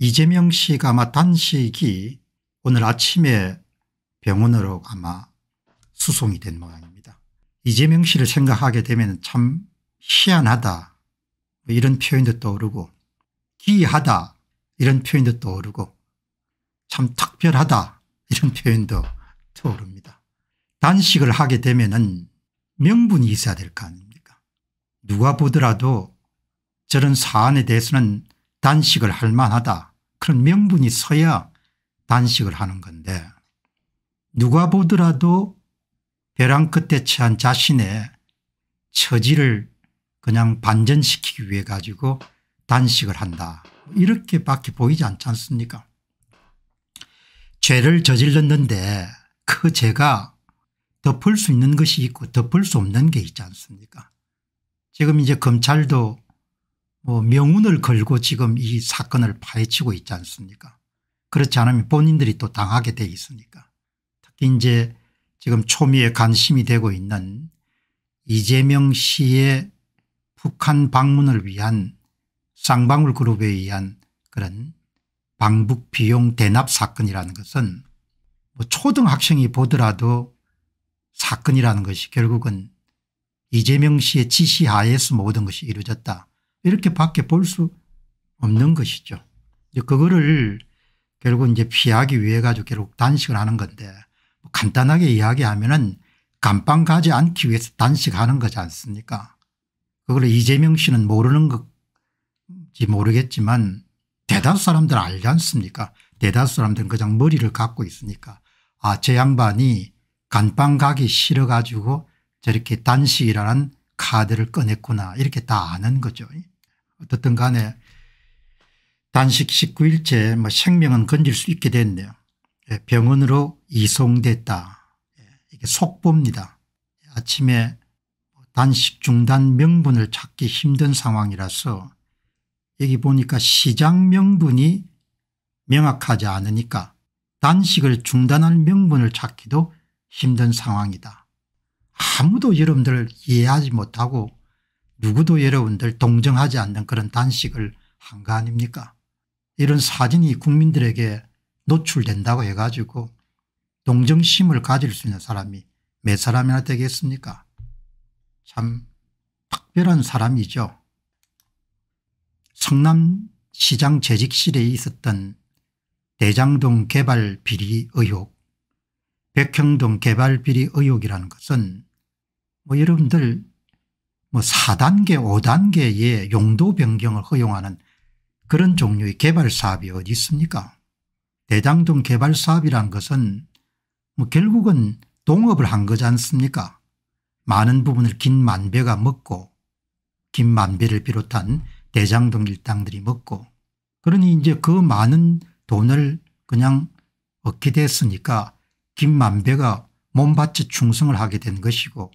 이재명 씨가 아마 단식이 오늘 아침에 병원으로 아마 수송이 된 모양입니다. 이재명 씨를 생각하게 되면 참 희한하다 뭐 이런 표현도 떠오르고 기이하다 이런 표현도 떠오르고 참 특별하다 이런 표현도 떠오릅니다. 단식을 하게 되면 명분이 있어야 될 거 아닙니까 누가 보더라도 저런 사안에 대해서는 단식을 할 만하다 그런 명분이 서야 단식을 하는 건데 누가 보더라도 벼랑 끝에 처한 자신의 처지를 그냥 반전시키기 위해 가지고 단식을 한다 이렇게밖에 보이지 않지 않습니까 죄를 저질렀는데 그 죄가 덮을 수 있는 것이 있고 덮을 수 없는 게 있지 않습니까 지금 이제 검찰도 뭐 명운을 걸고 지금 이 사건을 파헤치고 있지 않습니까 그렇지 않으면 본인들이 또 당하게 돼 있으니까 특히 이제 지금 초미의 관심이 되고 있는 이재명 씨의 북한 방문을 위한 쌍방울 그룹에 의한 그런 방북 비용 대납 사건이라는 것은 뭐 초등학생이 보더라도 사건이라는 것이 결국은 이재명 씨의 지시 하에서 모든 것이 이루어졌다 이렇게밖에 볼 수 없는 것이죠. 그거를 결국 이제 피하기 위해 가지고 결국 단식을 하는 건데 뭐 간단하게 이야기하면은 감방 가지 않기 위해서 단식하는 거지 않습니까? 그걸 이재명 씨는 모르는 건지 모르겠지만 대다수 사람들 알지 않습니까? 대다수 사람들은 그냥 머리를 갖고 있으니까 아, 저 양반이 간방 가기 싫어 가지고 저렇게 단식이라는 카드를 꺼냈구나 이렇게 다 아는 거죠. 어떻든 간에 단식 19일째 뭐 생명은 건질 수 있게 됐네요. 예, 병원으로 이송됐다. 예, 이게 속보입니다. 아침에 단식 중단 명분을 찾기 힘든 상황이라서 여기 보니까 시장 명분이 명확하지 않으니까 단식을 중단할 명분을 찾기도 힘든 상황이다. 아무도 여러분들 이해하지 못하고 누구도 여러분들 동정하지 않는 그런 단식을 한 거 아닙니까 이런 사진이 국민들에게 노출된다고 해가지고 동정심을 가질 수 있는 사람이 몇 사람이나 되겠습니까 참 특별한 사람이죠 성남시장 재직실에 있었던 대장동 개발 비리 의혹 백형동 개발 비리 의혹이라는 것은 뭐 여러분들 뭐 4단계 5단계의 용도 변경을 허용하는 그런 종류의 개발 사업이 어디 있습니까 대장동 개발 사업이란 것은 뭐 결국은 동업을 한 거지 않습니까 많은 부분을 김만배가 먹고 김만배를 비롯한 대장동 일당들이 먹고 그러니 이제 그 많은 돈을 그냥 얻게 됐으니까 김만배가 몸바치 충성을 하게 된 것이고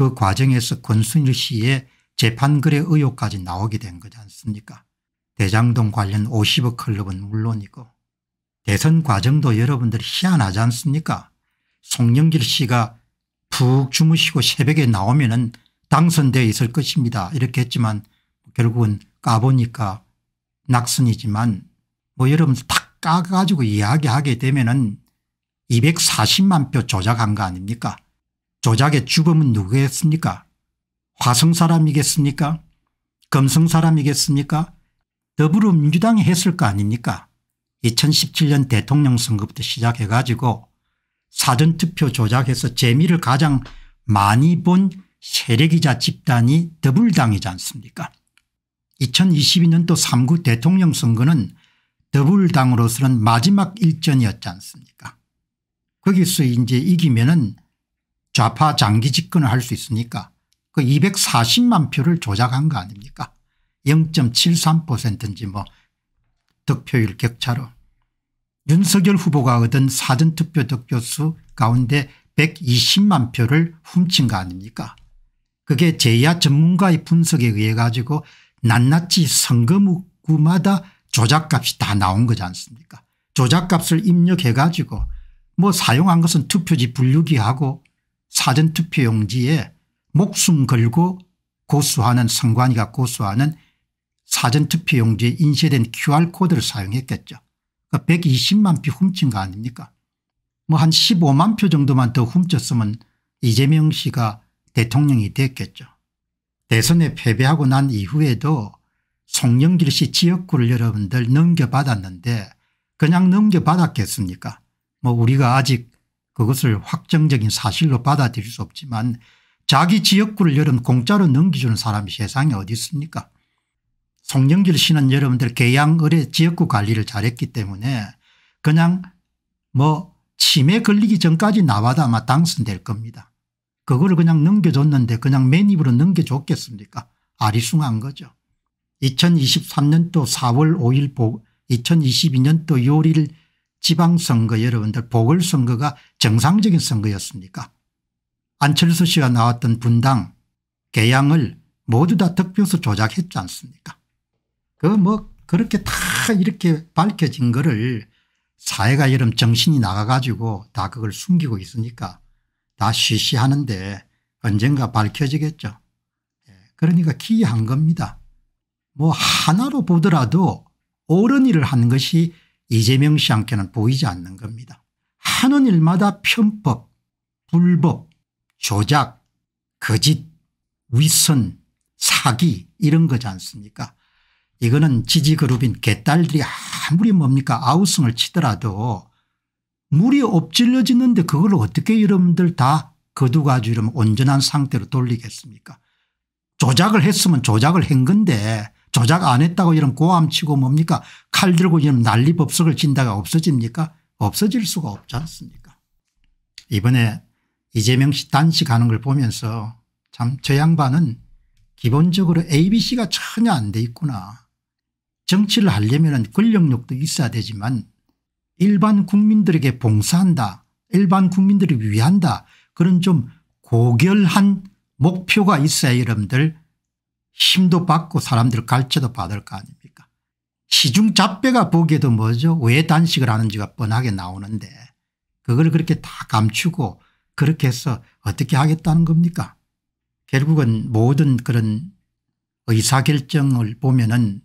그 과정에서 권순일 씨의 재판거래 의혹까지 나오게 된 거지 않습니까 대장동 관련 50억 클럽은 물론이고 대선 과정도 여러분들 희한하지 않습니까 송영길 씨가 푹 주무시고 새벽에 나오면 당선되어 있을 것입니다 이렇게 했지만 결국은 까보니까 낙선이지만 뭐 여러분들 탁 까가지고 이야기하게 되면 은 240만 표 조작한 거 아닙니까 조작의 주범은 누구겠습니까 화성 사람이겠습니까 금성 사람이겠습니까 더불어민주당이 했을 거 아닙니까 2017년 대통령 선거부터 시작해 가지고 사전투표 조작에서 재미를 가장 많이 본 세력이자 집단이 더블당이지 않습니까 2022년도 3구 대통령 선거는 더블당으로서는 마지막 일전이었지 않습니까 거기서 이제 이기면은 좌파 장기 집권을 할 수 있으니까 그 240만 표를 조작한 거 아닙니까 0.73%인지 뭐 득표율 격차로 윤석열 후보가 얻은 사전투표 득표수 가운데 120만 표를 훔친 거 아닙니까 그게 제야 전문가의 분석에 의해 가지고 낱낱이 선거구마다 조작값이 다 나온 거지 않습니까 조작값을 입력해 가지고 뭐 사용한 것은 투표지 분류기하고 사전투표용지에 목숨 걸고 고수하는 선관위가 고수하는 사전투표용지에 인쇄된 QR코드를 사용했겠죠. 그러니까 120만 표 훔친 거 아닙니까 뭐 한 15만 표 정도만 더 훔쳤으면 이재명 씨가 대통령이 됐겠죠. 대선에 패배하고 난 이후에도 송영길 씨 지역구를 여러분들 넘겨받았는데 그냥 넘겨받았겠습니까 뭐 우리가 아직 그것을 확정적인 사실로 받아들일 수 없지만 자기 지역구를 여름 공짜로 넘겨주는 사람이 세상에 어디 있습니까 송영길 씨는 여러분들 계양을의 지역구 관리를 잘했기 때문에 그냥 뭐 치매 걸리기 전까지 나와도 아마 당선될 겁니다. 그거를 그냥 넘겨줬는데 그냥 맨입으로 넘겨줬겠습니까 아리숭한 거죠. 2023년도 4월 5일 2022년도 6월 1일 지방선거 여러분들 보궐선거가 정상적인 선거였습니까 안철수 씨가 나왔던 분당 개양을 모두 다 득표수 조작했지 않습니까 그 뭐 그렇게 다 이렇게 밝혀진 거를 사회가 여름 정신이 나가가지고 다 그걸 숨기고 있으니까 다 쉬쉬하는데 언젠가 밝혀지겠죠. 예, 그러니까 기이한 겁니다. 뭐 하나로 보더라도 옳은 일을 한 것이 이재명 씨한테는 보이지 않는 겁니다. 하는 일마다 편법, 불법, 조작, 거짓, 위선, 사기 이런 거지 않습니까 이거는 지지그룹인 개딸들이 아무리 뭡니까 아우성을 치더라도 물이 엎질러지는데 그걸 어떻게 여러분들 다 거두가지고 이러면 온전한 상태로 돌리겠습니까 조작을 했으면 조작을 한 건데 조작 안 했다고 이런 고함치고 뭡니까 칼 들고 이런 난리 법석을 친다가 없어집니까 없어질 수가 없지 않습니까 이번에 이재명 씨 단식하는 걸 보면서 참 저 양반은 기본적으로 abc가 전혀 안 돼 있구나 정치를 하려면 권력력도 있어야 되지만 일반 국민들에게 봉사한다 일반 국민들을 위한다 그런 좀 고결한 목표가 있어야 여러분들 힘도 받고 사람들 갈채도 받을 거 아닙니까 시중 잡배가 보기에도 뭐죠 왜 단식을 하는지가 뻔하게 나오는데 그걸 그렇게 다 감추고 그렇게 해서 어떻게 하겠다는 겁니까 결국은 모든 그런 의사결정을 보면은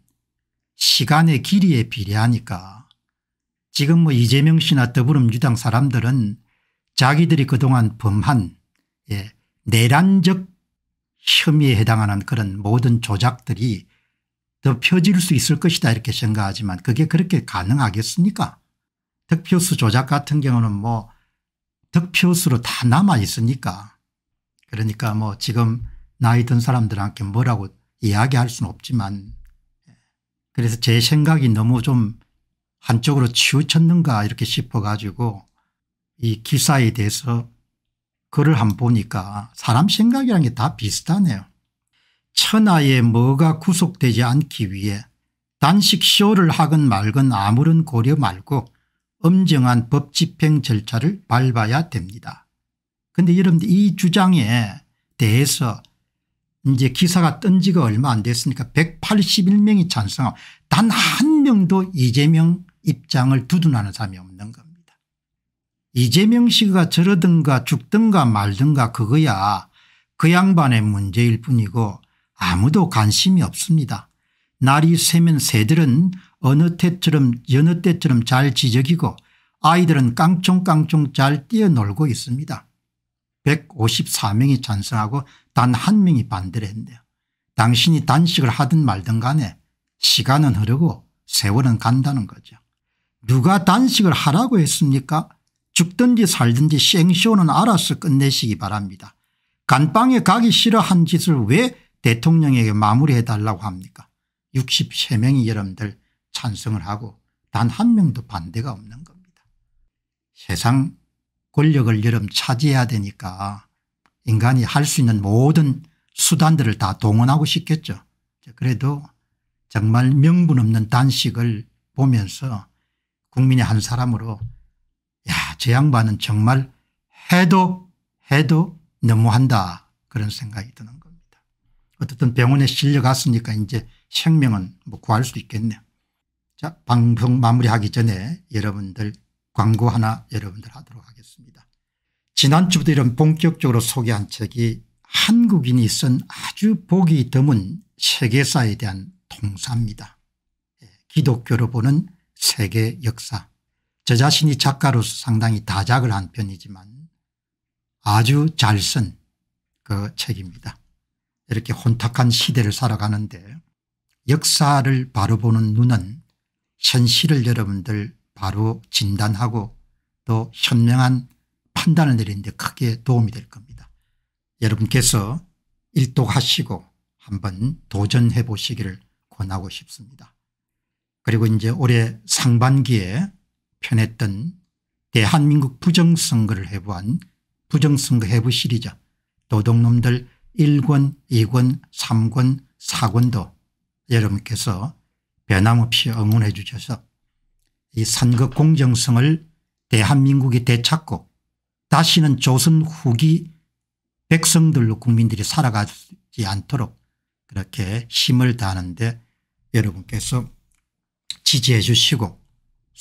시간의 길이에 비례하니까 지금 뭐 이재명 씨나 더불어민주당 사람들은 자기들이 그동안 범한 예, 내란적 혐의에 해당하는 그런 모든 조작들이 덮여질 수 있을 것이다 이렇게 생각하지만 그게 그렇게 가능하겠습니까 득표수 조작 같은 경우는 뭐 득표수로 다 남아 있으니까 그러니까 뭐 지금 나이 든 사람들한테 뭐라고 이야기할 수는 없지만 예. 그래서 제 생각이 너무 좀 한쪽으로 치우쳤는가 이렇게 싶어가지고 이 기사에 대해서 글을 한번 보니까 사람 생각이란 게다 비슷하네요. 천하의 뭐가 구속되지 않기 위해 단식 쇼를 하건 말건 아무런 고려 말고 엄정한 법 집행 절차를 밟아야 됩니다. 그데 여러분들 이 주장에 대해서 이제 기사가 뜬 지가 얼마 안 됐으니까 181명이 찬성하고 단 한 명도 이재명 입장을 두둔하는 사람이 없는 겁니다. 이재명 씨가 저러든가 죽든가 말든가 그거야 그 양반의 문제일 뿐이고 아무도 관심이 없습니다. 날이 새면 새들은 어느 때처럼 여느 때처럼 잘 지적이고 아이들은 깡총깡총 잘 뛰어놀고 있습니다. 154명이 찬성하고 단 한 명이 반대를 했는데요 당신이 단식을 하든 말든 간에 시간은 흐르고 세월은 간다는 거죠. 누가 단식을 하라고 했습니까 죽든지 살든지 생쇼는 알아서 끝내시기 바랍니다. 간방에 가기 싫어한 짓을 왜 대통령에게 마무리해달라고 합니까 63명이 여러분들 찬성을 하고 단 한 명도 반대가 없는 겁니다. 세상 권력을 여러분 차지해야 되니까 인간이 할 수 있는 모든 수단들을 다 동원하고 싶겠죠. 그래도 정말 명분 없는 단식을 보면서 국민의 한 사람으로 야, 저 양반은 정말 해도 해도 너무한다. 그런 생각이 드는 겁니다. 어쨌든 병원에 실려갔으니까 이제 생명은 뭐 구할 수 있겠네요. 자, 방송 마무리하기 전에 여러분들 광고 하나 여러분들 하도록 하겠습니다. 지난주부터 이런 본격적으로 소개한 책이 한국인이 쓴 아주 보기 드문 세계사에 대한 통사입니다. 예, 기독교로 보는 세계 역사. 저 자신이 작가로서 상당히 다작을 한 편이지만 아주 잘 쓴 그 책입니다. 이렇게 혼탁한 시대를 살아가는데 역사를 바로 보는 눈은 현실을 여러분들 바로 진단하고 또 현명한 판단을 내리는데 크게 도움이 될 겁니다. 여러분께서 일독하시고 한번 도전해 보시기를 권하고 싶습니다. 그리고 이제 올해 상반기에 편했던 대한민국 부정선거를 해부한 부정선거 해부 시리즈 도둑놈들 1권 2권 3권 4권도 여러분께서 변함없이 응원해 주셔서 이 선거 공정성을 대한민국이 되찾고 다시는 조선 후기 백성들로 국민들이 살아가지 않도록 그렇게 힘을 다하는데 여러분께서 지지해 주시고